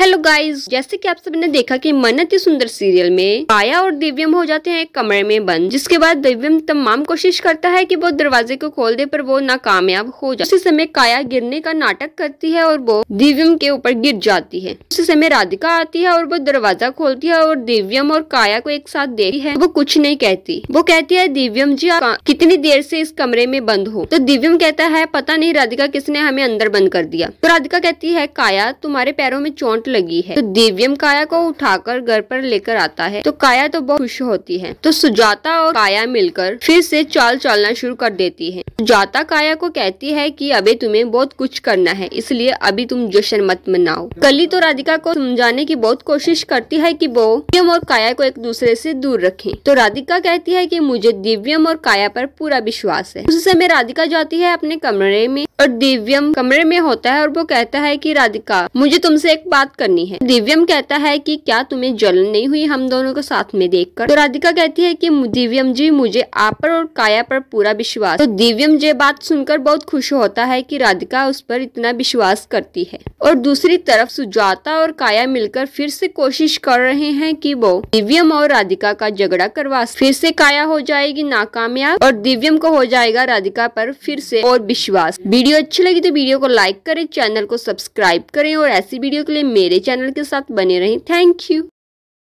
hello guys जैसे कि आप सबने देखा कि मन्नती सुंदर सीरियल में काया और दिव्यम हो जाते हैं एक कमरे में बंद जिसके बाद दिव्यम तमाम कोशिश करता है कि वो दरवाजे को खोल दे पर वो नाकामयाब हो जाए उसी समय काया गिरने का नाटक करती है और वो दिव्यम के ऊपर गिर जाती है उसी समय राधिका आती है और वो दरवाजा खोलती है और दिव्यम और काया को एक साथ देती है वो कुछ नहीं कहती वो कहती है दिव्यम जी आप कितनी देर से इस कमरे में बंद हो तो दिव्यम कहता है पता नहीं राधिका किसने हमें अंदर बंद कर दिया तो राधिका कहती है काया तुम्हारे पैरों में चोट लगी है तो दिव्यम काया को उठाकर घर पर लेकर आता है तो काया तो बहुत खुश होती है तो सुजाता और काया मिलकर फिर से चाल चलना शुरू कर देती है सुजाता काया को कहती है कि अबे तुम्हें बहुत कुछ करना है इसलिए अभी तुम जश्न मत मनाओ कली तो राधिका को समझाने की बहुत कोशिश करती है की वो दिव्यम और काया को एक दूसरे से दूर रखें तो राधिका कहती है कि मुझे दिव्यम और काया पर पूरा विश्वास है उस समय राधिका जाती है अपने कमरे में और दिव्यम कमरे में होता है और वो कहता है कि राधिका मुझे तुमसे एक बात करनी है दिव्यम कहता है कि क्या तुम्हें जलन नहीं हुई हम दोनों को साथ में देखकर तो राधिका कहती है कि दिव्यम जी मुझे आप पर और काया पर पूरा विश्वास तो दिव्यम ये बात सुनकर बहुत खुश होता है कि राधिका उस पर इतना विश्वास करती है और दूसरी तरफ सुजाता और काया मिलकर फिर से कोशिश कर रहे हैं कि वो दिव्यम और राधिका का झगड़ा करवा फिर से काया हो जाएगी नाकामयाब और दिव्यम को हो जाएगा राधिका पर फिर से और विश्वास वीडियो अच्छी लगी तो वीडियो को लाइक करें चैनल को सब्सक्राइब करें और ऐसी वीडियो के लिए मेरे मेरे चैनल के साथ बने रहें थैंक यू